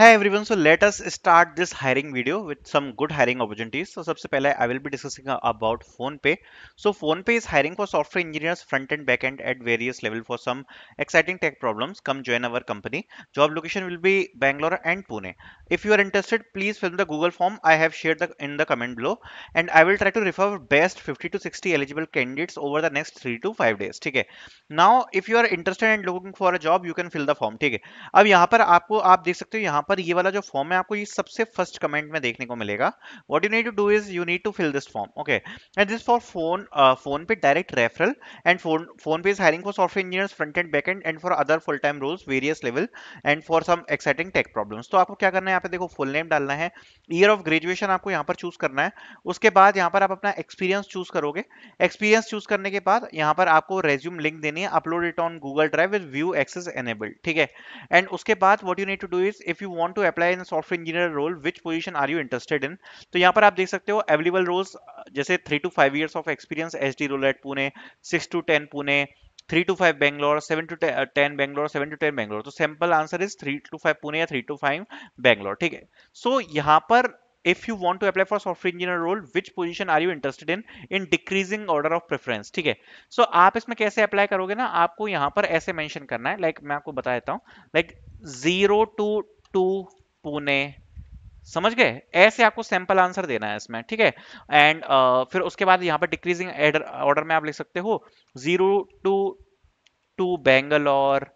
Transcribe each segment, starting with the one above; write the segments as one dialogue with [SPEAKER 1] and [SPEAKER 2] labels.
[SPEAKER 1] Hi everyone, so let us start this hiring video with some good hiring opportunities. So of all, I will be discussing about PhonePe. So PhonePe is hiring for software engineers front end, back end at various level for some exciting tech problems. Come join our company. Job location will be Bangalore and Pune. If you are interested, please fill the Google form I have shared the, in the comment below, and I will try to refer best 50 to 60 eligible candidates over the next three to five days. Okay. Now if you are interested and looking for a job, you can fill the form. Okay. Now, here you can see पर ये वाला जो form है आपको ये सबसे first comment में देखने को मिलेगा what you need to do is you need to fill this form okay and this for phone PhonePe direct referral and phone PhonePe is hiring for software engineer front end back end and for other full time roles various level and for some exciting tech problem तो आपको क्या करना है यहाँ पे देखो full name डालना है ईयर ऑफ ग्रेजुएशन आपको यहाँ पर चूज करना है उसके बाद यहाँ पर आप अपना एक्सपीरियंस चूज करोगे एक्सपीरियंस चूज करने के बाद यहाँ पर आपको रेज्यूम लिंक देनी है upload it on Google Drive with view access enabled ठीक है एंड उसके बाद what you need to do is if you want to apply in software engineer role which position are you interested in तो यहाँ पर आप देख सकते हो अवेलेबल रोल्स जैसे three to five years of experience H D role at Pune six to ten Pune three to five Bangalore seven to ten Bangalore seven to ten Bangalore तो sample answer is three to five Pune या थ्री टू फाइव बैंगलोर ठीक है so यहाँ पर if you want to apply for software engineer role which position are you interested in in decreasing order of preference ठीक है सो आप इसमें कैसे अप्लाई करोगे ना आपको यहाँ पर ऐसे मैंशन करना है like, मैं आपको बता देता हूँ like zero two two Pune समझ गए ऐसे आपको सैंपल आंसर देना है इसमें ठीक है एंड uh, फिर उसके बाद यहाँ पर डिक्रीजिंग ऑर्डर में आप लिख सकते हो जीरो टू टू बेंगलोर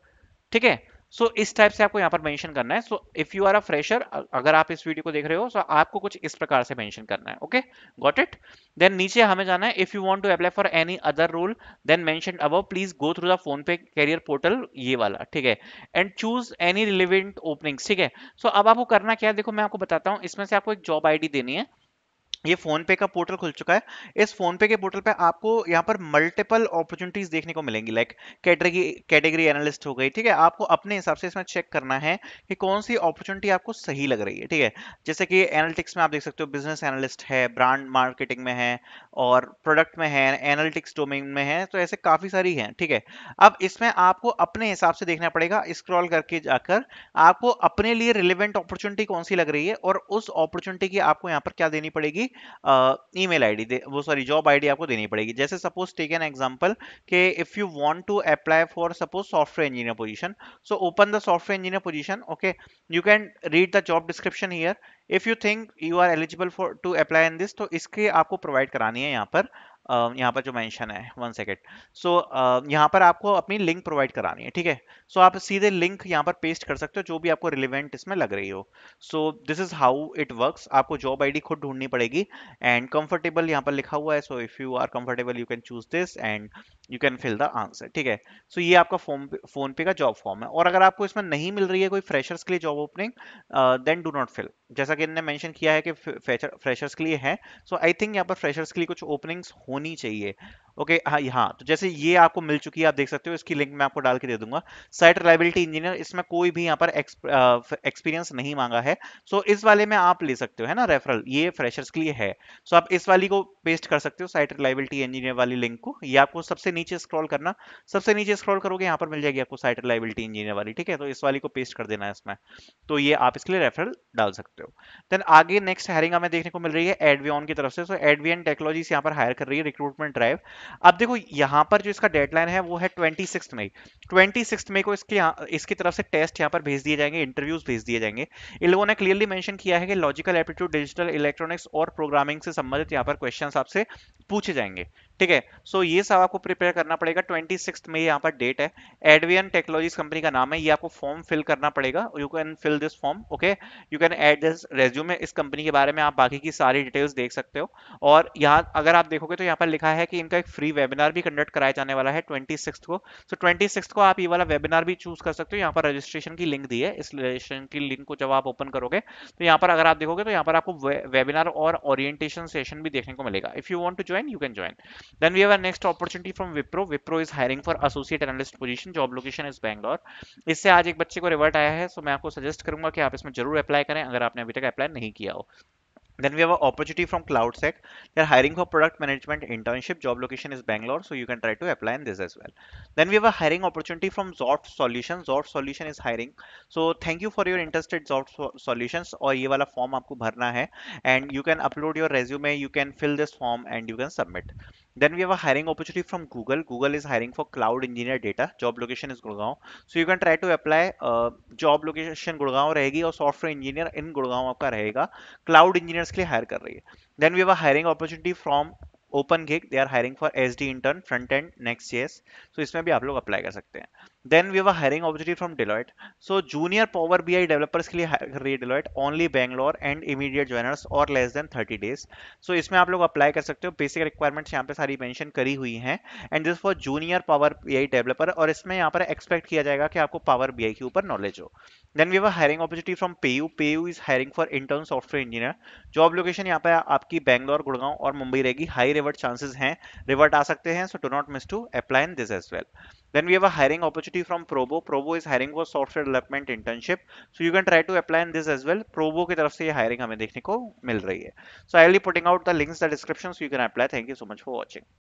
[SPEAKER 1] ठीक है सो so, इस टाइप से आपको यहाँ पर मेंशन करना है so if you are a fresher अगर आप इस वीडियो को देख रहे हो सो so आपको कुछ इस प्रकार से मेंशन करना है ओके गॉट इट देन नीचे हमें जाना है if you want to apply for any other role then mention above please go through the PhonePe career portal ये वाला ठीक है and choose any relevant openings ठीक है सो so, अब आपको करना क्या है देखो मैं आपको बताता हूँ इसमें से आपको एक जॉब आई देनी है ये फोन पे का पोर्टल खुल चुका है इस फोन पे के पोर्टल पे आपको यहाँ पर मल्टीपल अपॉर्चुनिटीज देखने को मिलेंगी लाइक कैटेगरी कैटेगरी एनालिस्ट हो गई ठीक है आपको अपने हिसाब से इसमें चेक करना है कि कौन सी अपॉर्चुनिटी आपको सही लग रही है ठीक है जैसे कि एनालिटिक्स में आप देख सकते हो बिजनेस एनालिस्ट है ब्रांड मार्केटिंग में है और प्रोडक्ट में है एनालिटिक्स डोमेन में है तो ऐसे काफ़ी सारी हैं ठीक है अब इसमें आपको अपने हिसाब से देखना पड़ेगा स्क्रॉल करके जाकर आपको अपने लिए रिलेवेंट अपॉर्चुनिटी कौन सी लग रही है और उस अपॉर्चुनिटी की आपको यहाँ पर क्या देनी पड़ेगी पड़ेगी ईमेल आईडी वो सॉरी जॉब आईडी आपको देनी पड़ेगी जैसे सपोज टेक एन एग्जाम्पल के if you want to apply for suppose software engineer position so open the software engineer position okay you can read the job description here if you think you are eligible for to apply in this तो इसके आपको provide करानी है यहाँ पर यहाँ पर जो मेंशन है वन सेकेंड सो यहाँ पर आपको अपनी लिंक प्रोवाइड करानी है ठीक है सो आप सीधे लिंक यहाँ पर पेस्ट कर सकते हो जो भी आपको रिलेवेंट इसमें लग रही हो so this is how it works आपको जॉब आईडी खुद ढूंढनी पड़ेगी एंड कंफर्टेबल यहाँ पर लिखा हुआ है so if you are comfortable you can choose this and you can fill the answer ठीक है सो so, ये आपका फोन फोन पे का जॉब फॉर्म है और अगर आपको इसमें नहीं मिल रही है कोई फ्रेशर्स के लिए job opening then do not fill जैसा कि इन्होंने मेंशन किया है कि फ्रेशर्स के लिए है सो आई थिंक यहाँ पर फ्रेशर्स के लिए कुछ ओपनिंग्स होनी चाहिए ओके okay, हाँ, हाँ तो जैसे ये आपको मिल चुकी है आप देख सकते हो इसकी लिंक मैं आपको डाल के दे दूंगा साइट रिलायबिलिटी इंजीनियर इसमें कोई भी यहाँ पर एक्सपीरियंस नहीं मांगा है सो so, इस वाले में आप ले सकते हो है ना रेफरल ये फ्रेशर्स के लिए है सो so, आप इस वाली को पेस्ट कर सकते हो साइट रिलायबिलिटी इंजीनियर वाली लिंक को ये आपको सबसे नीचे स्क्रॉल करना सबसे नीचे स्क्रॉल करोगे यहाँ पर मिल जाएगी आपको साइट रिलायबिलिटी इंजीनियर वाली ठीक है तो इस वाली को पेस्ट कर देना है इसमें तो ये आप इसके लिए रेफरल डाल सकते हो देन आगे नेक्स्ट हायरिंग हमें देखने को मिल रही है एडवियन की तरफ से सो एडवियन टेक्नोलॉजी यहाँ पर हायर कर रही है रिक्रूटमेंट ड्राइव अब देखो यहाँ पर जो इसका डेडलाइन है वो है ट्वेंटी सिक्स मई ट्वेंटी सिक्स मई को इसके यहाँ इसकी तरफ से टेस्ट यहाँ पर भेज दिए जाएंगे इंटरव्यूज भेज दिए जाएंगे इन लोगों ने क्लियरली मैंशन किया है कि लॉजिकल एप्टीट्यूड डिजिटल इलेक्ट्रॉनिक्स और प्रोग्रामिंग से संबंधित यहाँ पर क्वेश्चन आपसे पूछे जाएंगे ठीक है सो ये सब आपको प्रिपेयर करना पड़ेगा ट्वेंटी सिक्स मई यहाँ पर डेट है एडवियन टेक्नोलॉजीज कंपनी का नाम है ये आपको फॉर्म फिल करना पड़ेगा you can fill this form okay you can add this resume इस कंपनी के बारे में आप बाकी की सारी डिटेल्स देख सकते हो और यहाँ अगर आप देखोगे तो यहाँ पर लिखा है कि इनका एक फ्री वेबिनार भी कंडक्ट कराया जाने वाला है ट्वेंटी सिक्स को सो ट्वेंटी सिक्स को आप ये वाला वेबिनार भी चूज कर सकते हो यहाँ पर रजिस्ट्रेशन की लिंक दी है इस रजिस्ट्रेशन की लिंक को जब आप ओपन करोगे तो यहाँ पर अगर आप देखोगे तो यहाँ पर आपको वेबिनार और ओरिएंटेशन सेशन भी देखने को मिलेगा if you want to join you can join then we have next opportunity from Wipro Wipro is hiring for associate analyst position job location is Bangalore इससे आज एक बच्चे को रिवर्ट आया है सो मैं आपको सजेस्ट करूंगा कि आप इसमें जरूर अप्लाई करें अगर आपने अभी तक अप्लाई नहीं किया हो Then we have an opportunity from CloudSec. They're hiring for product management internship. Job location is Bangalore, so you can try to apply in this as well. Then we have a hiring opportunity from Zort Solutions. Zort Solution is hiring. So thank you for your interest in Zort Solutions. Or ये वाला form And you can upload your resume. You can fill this form and you can submit. Then we have a hiring opportunity from Google. Google is hiring for cloud engineer data. Job location is Gurgaon. So you can try to apply. Uh, job location Gurgaon रहेगी और software engineer in Gurgaon आपका रहेगा. Cloud engineers के लिए hire कर रही है. Then we have a hiring opportunity from OpenGig. They are hiring for SD intern front end Next.js. So इसमें भी आप लोग apply कर सकते हैं. Then we were hiring opportunity from Deloitte so junior Power B I developers के लिए hire रही Deloitte only Bangalore and immediate joiners और less than thirty days so इसमें आप लोग अप्लाई कर सकते हो बेसिक रिक्वायरमेंट्स यहाँ पे सारी मैंशन करी हुई हैं and this for junior Power B I developer और इसमें यहाँ पर एक्सपेक्ट किया जाएगा कि आपको पावर बी आई के ऊपर नॉलेज हो then we were hiring opportunity from PayU PayU is hiring for intern software engineer job location यहाँ पे आपकी बैंगलोर गुड़गांव और मुंबई रहेगी हाई रिवर्ट चांसेस हैं रिवर्ट आ सकते हैं so do not miss to apply in this as well Then we have a hiring opportunity from Probo. Probo is hiring for software development internship. So you can try to apply in this as well. Probo की तरफ से ये hiring हमें देखने को मिल रही है. So I will be putting out the links in the description so you can apply. Thank you so much for watching.